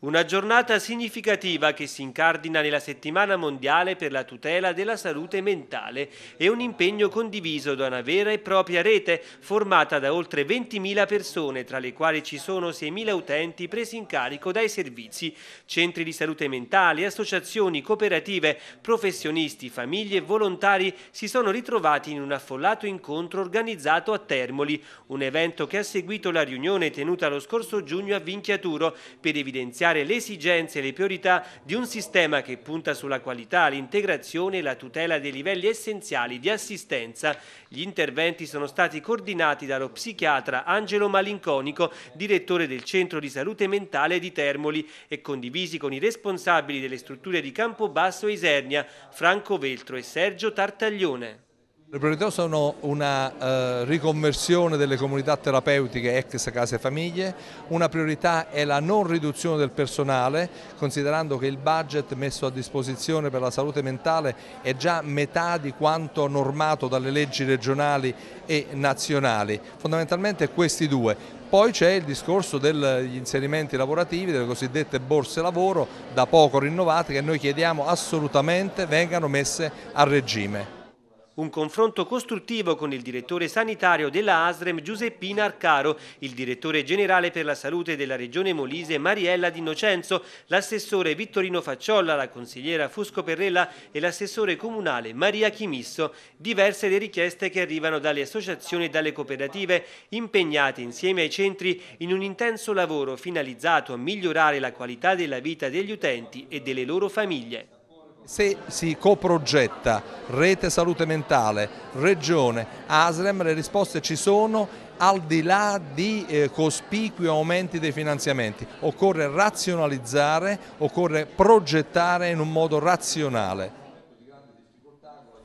Una giornata significativa che si incardina nella settimana mondiale per la tutela della salute mentale e un impegno condiviso da una vera e propria rete formata da oltre 20.000 persone, tra le quali ci sono 6.000 utenti presi in carico dai servizi, centri di salute mentale, associazioni, cooperative, professionisti, famiglie e volontari si sono ritrovati in un affollato incontro organizzato a Termoli, un evento che ha seguito la riunione tenuta lo scorso giugno a Vinchiaturo per evidenziare rispecchiare le esigenze e le priorità di un sistema che punta sulla qualità, l'integrazione e la tutela dei livelli essenziali di assistenza. Gli interventi sono stati coordinati dallo psichiatra Angelo Malinconico, direttore del Centro di Salute Mentale di Termoli e condivisi con i responsabili delle strutture di Campobasso e Isernia, Franco Veltro e Sergio Tartaglione. Le priorità sono una eh, riconversione delle comunità terapeutiche ex case famiglie, una priorità è la non riduzione del personale, considerando che il budget messo a disposizione per la salute mentale è già metà di quanto normato dalle leggi regionali e nazionali. Fondamentalmente questi due. Poi c'è il discorso degli inserimenti lavorativi, delle cosiddette borse lavoro da poco rinnovate che noi chiediamo assolutamente vengano messe a regime. Un confronto costruttivo con il direttore sanitario della ASREM Giuseppina Arcaro, il direttore generale per la salute della regione Molise Mariella Di Innocenzo, l'assessore Vittorino Facciolla, la consigliera Fusco Perrella e l'assessore comunale Maria Chimisso. Diverse le richieste che arrivano dalle associazioni e dalle cooperative impegnate insieme ai centri in un intenso lavoro finalizzato a migliorare la qualità della vita degli utenti e delle loro famiglie se si coprogetta rete salute mentale, regione, ASREM, le risposte ci sono al di là di eh, cospicui aumenti dei finanziamenti. Occorre razionalizzare, occorre progettare in un modo razionale.